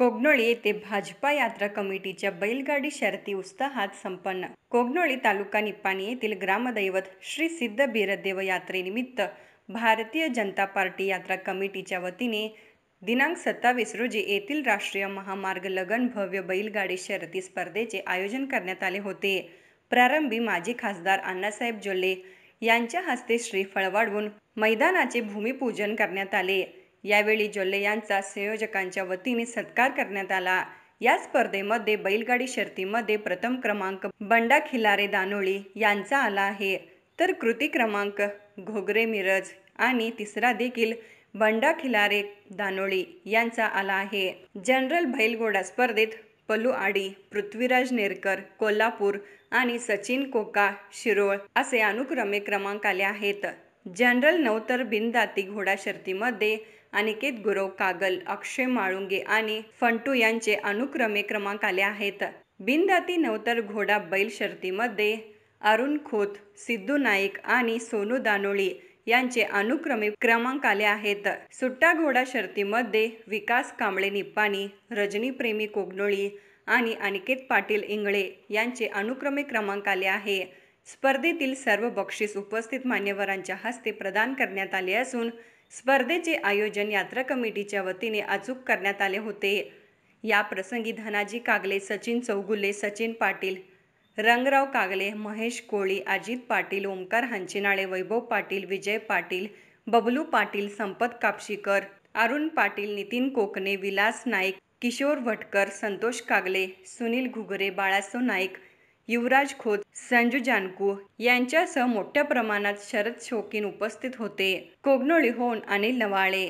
कोगनोळी येथे भाजपा यात्रा कमिटीच्या बैलगाडी शर्ती उत्साहात संपन्न कोगनोळी तालुका निपाणी येथील ग्रामदैवत श्री सिद्ध बीरदेव यात्रेनिमित्त भारतीय जनता पार्टी यात्रा कमिटीच्या वतीने दिनांक सत्तावीस रोजी येथील राष्ट्रीय महामार्ग लगन भव्य बैलगाडी शर्यती स्पर्धेचे आयोजन करण्यात आले होते प्रारंभी माजी खासदार अण्णासाहेब जोल्ले यांच्या हस्ते श्री वाढवून मैदानाचे भूमिपूजन करण्यात आले यावेळी जोल्ले यांचा संयोजकांच्या वतीने सत्कार करण्यात आला या स्पर्धेमध्ये बैलगाडी शर्तीमध्ये प्रथम क्रमांक बंडा खिलारे दानोळी यांचा आला आहे तर कृती क्रमांक घोगरे मिरज आणि तिसरा देखील बंडा खिलारे दानोळी यांचा आला आहे जनरल बैलगोडा स्पर्धेत पलू आडी पृथ्वीराज नेरकर कोल्हापूर आणि सचिन कोका शिरोळ असे अनुक्रमे क्रमांक आले आहेत जनरल नवतर बिनदाती घोडा शर्तीमध्ये अनिकेत गुरव कागल अक्षय माळुंगे आणि फंटू यांचे अनुक्रमे क्रमांक आले आहेत बिनदाती नवतर घोडा बैल शर्तीमध्ये अरुण खोत सिद्धू नाईक आणि सोनू दानोळी यांचे अनुक्रमे क्रमांक आले आहेत सुट्टा घोडा शर्तीमध्ये विकास कांबळे निप्पाणी रजनी प्रेमी कोगनोळी आणि अनिकेत पाटील इंगळे यांचे अनुक्रमे क्रमांक आले आहे स्पर्धेतील सर्व बक्षीस उपस्थित मान्यवरांच्या हस्ते प्रदान करण्यात आले असून स्पर्धेचे आयोजन यात्रा कमिटीच्या वतीने अचूक करण्यात आले होते या प्रसंगी धनाजी कागले सचिन चौगुले सचिन पाटील रंगराव कागले महेश कोळी अजित पाटील ओमकार हंचिनाळे वैभव पाटील विजय पाटील बबलू पाटील संपत कापशीकर अरुण पाटील नितीन कोकणे विलास नाईक किशोर भटकर संतोष कागले सुनील घुगरे बाळासो नाईक युवराज खोत संजू जानकू यांच्यासह मोठ्या प्रमाणात शरद शोकीन उपस्थित होते कोगनोळी होन अनिल नवाळे